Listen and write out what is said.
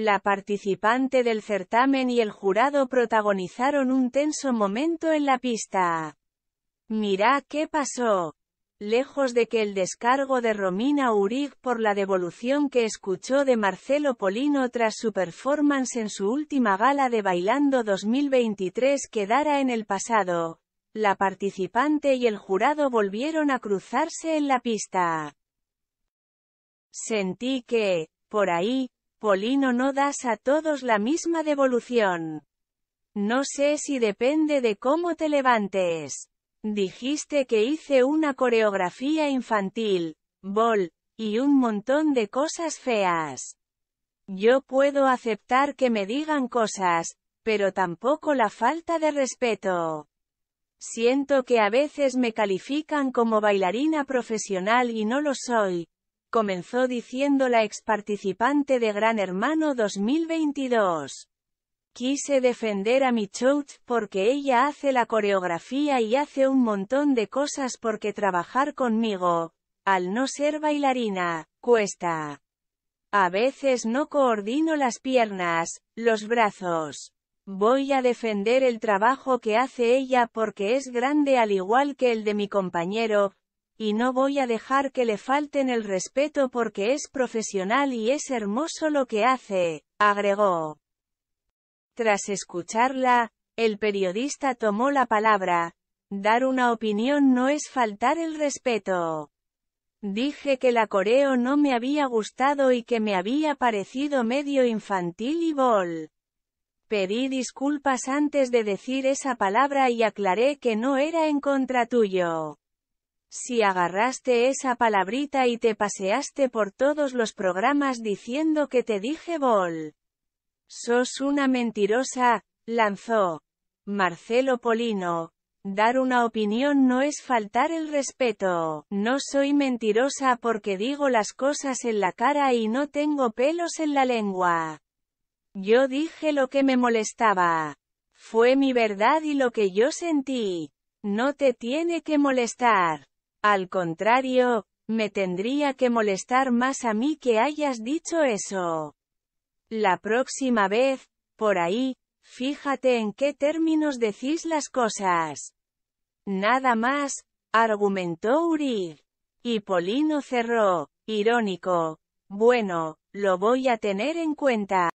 La participante del certamen y el jurado protagonizaron un tenso momento en la pista. Mirá qué pasó. Lejos de que el descargo de Romina Urig por la devolución que escuchó de Marcelo Polino tras su performance en su última gala de Bailando 2023 quedara en el pasado, la participante y el jurado volvieron a cruzarse en la pista. Sentí que, por ahí, Polino no das a todos la misma devolución. No sé si depende de cómo te levantes. Dijiste que hice una coreografía infantil, bol, y un montón de cosas feas. Yo puedo aceptar que me digan cosas, pero tampoco la falta de respeto. Siento que a veces me califican como bailarina profesional y no lo soy, comenzó diciendo la ex participante de Gran Hermano 2022. Quise defender a Michoud porque ella hace la coreografía y hace un montón de cosas porque trabajar conmigo, al no ser bailarina, cuesta. A veces no coordino las piernas, los brazos. Voy a defender el trabajo que hace ella porque es grande al igual que el de mi compañero, y no voy a dejar que le falten el respeto porque es profesional y es hermoso lo que hace, agregó. Tras escucharla, el periodista tomó la palabra. Dar una opinión no es faltar el respeto. Dije que la coreo no me había gustado y que me había parecido medio infantil y bol. Pedí disculpas antes de decir esa palabra y aclaré que no era en contra tuyo. Si agarraste esa palabrita y te paseaste por todos los programas diciendo que te dije bol. Sos una mentirosa, lanzó. Marcelo Polino. Dar una opinión no es faltar el respeto. No soy mentirosa porque digo las cosas en la cara y no tengo pelos en la lengua. Yo dije lo que me molestaba. Fue mi verdad y lo que yo sentí. No te tiene que molestar. Al contrario, me tendría que molestar más a mí que hayas dicho eso. La próxima vez, por ahí, fíjate en qué términos decís las cosas. Nada más, argumentó Uri. Y Polino cerró, irónico. Bueno, lo voy a tener en cuenta.